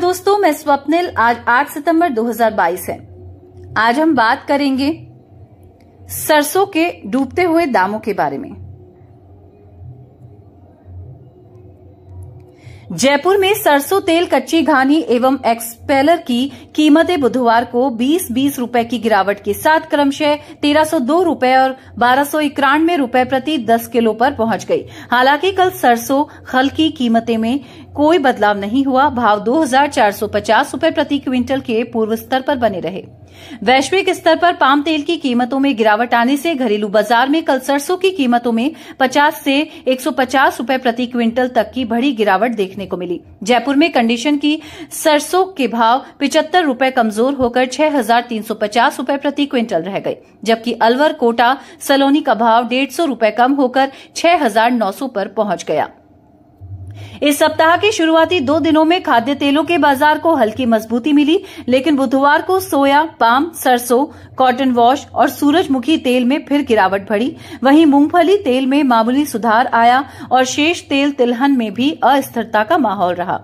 दोस्तों मैं स्वप्निल आज 8 सितंबर 2022 है आज हम बात करेंगे सरसों के डूबते हुए दामों के बारे में जयपुर में सरसों तेल कच्ची घानी एवं एक्सपेलर की कीमतें बुधवार को 20 बीस रूपये की गिरावट के साथ क्रमशः 1302 रुपए और बारह सौ इक्यानवे रुपए प्रति 10 किलो पर पहुंच गई हालांकि कल सरसों खल की कीमतें में कोई बदलाव नहीं हुआ भाव 2,450 रुपए प्रति क्विंटल के पूर्व स्तर पर बने रहे वैश्विक स्तर पर पाम तेल की कीमतों में गिरावट आने से घरेलू बाजार में कल सरसों की कीमतों में 50 से 150 रुपए प्रति क्विंटल तक की बड़ी गिरावट देखने को मिली जयपुर में कंडीशन की सरसों के भाव पिचहत्तर रुपए कमजोर होकर 6,350 रुपए प्रति क्विंटल रह गए जबकि अलवर कोटा सलोनी का भाव डेढ़ सौ कम होकर 6,900 पर पहुंच गया इस सप्ताह के शुरुआती दो दिनों में खाद्य तेलों के बाजार को हल्की मजबूती मिली लेकिन बुधवार को सोया पाम सरसों कॉटन वॉश और सूरजमुखी तेल में फिर गिरावट बढ़ी वहीं मूंगफली तेल में मामूली सुधार आया और शेष तेल तिलहन में भी अस्थिरता का माहौल रहा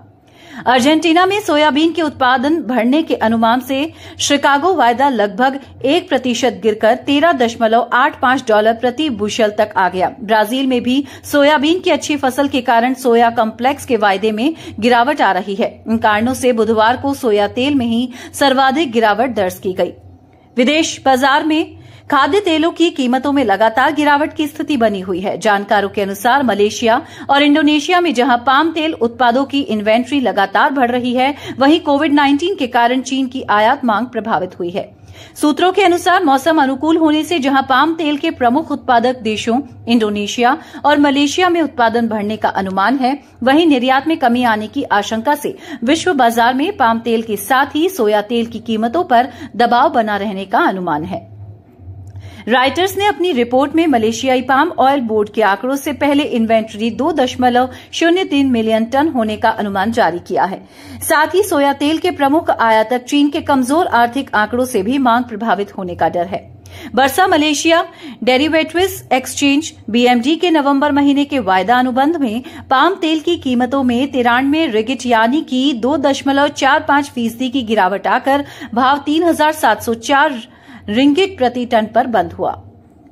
अर्जेंटीना में सोयाबीन के उत्पादन बढ़ने के अनुमान से शिकागो वायदा लगभग एक प्रतिशत गिरकर तेरह दशमलव आठ पांच डॉलर प्रति बुशल तक आ गया ब्राजील में भी सोयाबीन की अच्छी फसल के कारण सोया कॉम्प्लेक्स के वायदे में गिरावट आ रही है इन कारणों से बुधवार को सोया तेल में ही सर्वाधिक गिरावट दर्ज की गई विदेश बाजार में खाद्य तेलों की कीमतों में लगातार गिरावट की स्थिति बनी हुई है जानकारों के अनुसार मलेशिया और इंडोनेशिया में जहां पाम तेल उत्पादों की इन्वेंट्री लगातार बढ़ रही है वहीं कोविड 19 के कारण चीन की आयात मांग प्रभावित हुई है सूत्रों के अनुसार मौसम अनुकूल होने से जहां पाम तेल के प्रमुख उत्पादक देशों इंडोनेशिया और मलेशिया में उत्पादन बढ़ने का अनुमान है वहीं निर्यात में कमी आने की आशंका से विश्व बाजार में पाम तेल के साथ ही सोया तेल की कीमतों पर दबाव बना रहने का अनुमान है राइटर्स ने अपनी रिपोर्ट में मलेशियाई पाम ऑयल बोर्ड के आंकड़ों से पहले इन्वेंट्री दो दशमलव शून्य तीन मिलियन टन होने का अनुमान जारी किया है साथ ही सोया तेल के प्रमुख आयातक चीन के कमजोर आर्थिक आंकड़ों से भी मांग प्रभावित होने का डर है बरसा मलेशिया डेरिवेटिव्स एक्सचेंज बीएमडी के नवंबर महीने के वायदा अनुबंध में पाम तेल की कीमतों में तिरानवे रिगिट यानी कि दो दशमलव चार पांच फीसदी की गिरावट आकर भाव तीन हजार सात सौ चार रिंगिट प्रति टन पर बंद हुआ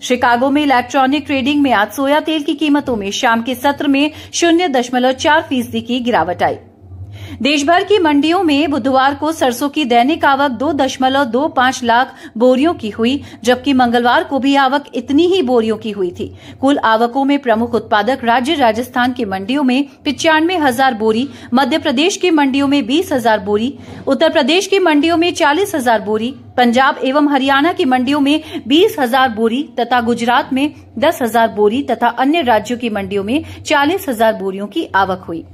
शिकागो में इलेक्ट्रॉनिक ट्रेडिंग में आज सोया तेल की कीमतों में शाम के सत्र में शून्य दशमलव चार फीसदी की गिरावट आई देशभर की मंडियों में बुधवार को सरसों की दैनिक आवक दो दशमलव दो पांच लाख बोरियों की हुई जबकि मंगलवार को भी आवक इतनी ही बोरियों की हुई थी कुल आवकों में प्रमुख उत्पादक राज्य राजस्थान की मंडियों में पिचानवे हजार बोरी मध्य प्रदेश की मंडियों में बीस हजार बोरी उत्तर प्रदेश की मंडियों में चालीस हजार बोरी पंजाब एवं हरियाणा की मंडियों में बीस हजार बोरी तथा गुजरात में दस हजार बोरी तथा अन्य राज्यों की मंडियों में चालीस हजार बोरियों की आवक हुई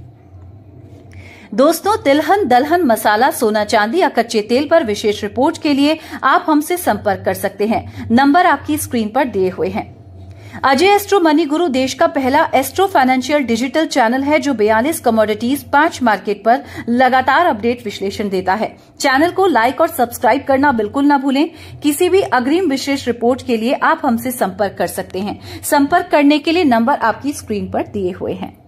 दोस्तों तिलहन दलहन मसाला सोना चांदी या कच्चे तेल पर विशेष रिपोर्ट के लिए आप हमसे संपर्क कर सकते हैं नंबर आपकी स्क्रीन पर दिए हुए हैं अजय एस्ट्रो मनी गुरु देश का पहला एस्ट्रो फाइनेंशियल डिजिटल चैनल है जो बयालीस कमोडिटीज पांच मार्केट पर लगातार अपडेट विश्लेषण देता है चैनल को लाइक और सब्सक्राइब करना बिल्कुल न भूलें किसी भी अग्रिम विशेष रिपोर्ट के लिए आप हमसे संपर्क कर सकते हैं संपर्क करने के लिए नंबर आपकी स्क्रीन पर दिए हुए हैं